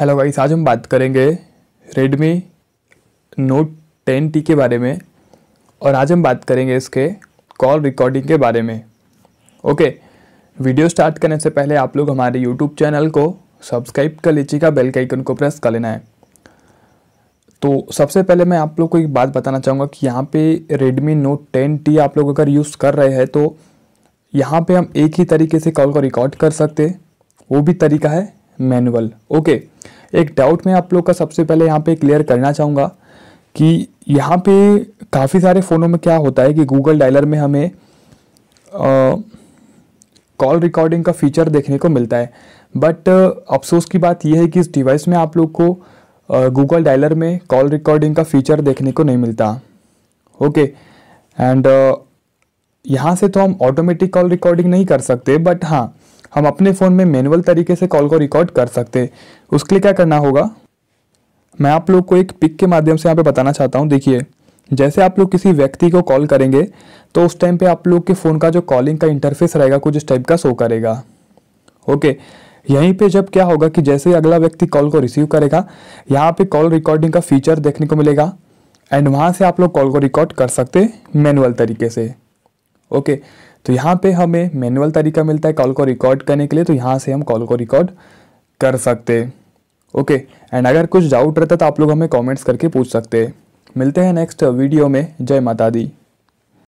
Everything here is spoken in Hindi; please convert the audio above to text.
हेलो गाइस आज हम बात करेंगे रेडमी नोट टेन टी के बारे में और आज हम बात करेंगे इसके कॉल रिकॉर्डिंग के बारे में ओके वीडियो स्टार्ट करने से पहले आप लोग हमारे यूट्यूब चैनल को सब्सक्राइब कर लीजिएगा बेल के आइकन को प्रेस कर लेना है तो सबसे पहले मैं आप लोग को एक बात बताना चाहूँगा कि यहाँ पे रेडमी नोट टेन टी आप लोग अगर यूज़ कर रहे हैं तो यहाँ पे हम एक ही तरीके से कॉल को रिकॉर्ड कर सकते वो भी तरीका है मैनुअल ओके एक डाउट में आप लोग का सबसे पहले यहाँ पे क्लियर करना चाहूँगा कि यहाँ पे काफ़ी सारे फ़ोनों में क्या होता है कि गूगल डायलर में हमें कॉल रिकॉर्डिंग का फीचर देखने को मिलता है बट अफसोस की बात यह है कि इस डिवाइस में आप लोग को गूगल डायलर में कॉल रिकॉर्डिंग का फीचर देखने को नहीं मिलता ओके एंड यहाँ से तो हम ऑटोमेटिक कॉल रिकॉर्डिंग नहीं कर सकते बट हाँ हम अपने फ़ोन में मैनुअल तरीके से कॉल को रिकॉर्ड कर सकते उसके लिए क्या करना होगा मैं आप लोग को एक पिक के माध्यम से यहाँ पे बताना चाहता हूँ देखिए जैसे आप लोग किसी व्यक्ति को कॉल करेंगे तो उस टाइम पे आप लोग के फ़ोन का जो कॉलिंग का इंटरफेस रहेगा कुछ इस टाइप का शो करेगा ओके यहीं पे जब क्या होगा कि जैसे ही अगला व्यक्ति कॉल को रिसीव करेगा यहाँ पे कॉल रिकॉर्डिंग का फीचर देखने को मिलेगा एंड वहाँ से आप लोग कॉल को रिकॉर्ड कर सकते मैनुअल तरीके से ओके तो यहाँ पे हमें मैनुअल तरीका मिलता है कॉल को रिकॉर्ड करने के लिए तो यहाँ से हम कॉल को रिकॉर्ड कर सकते ओके एंड अगर कुछ डाउट रहता तो आप लोग हमें कॉमेंट्स करके पूछ सकते मिलते हैं नेक्स्ट वीडियो में जय माता दी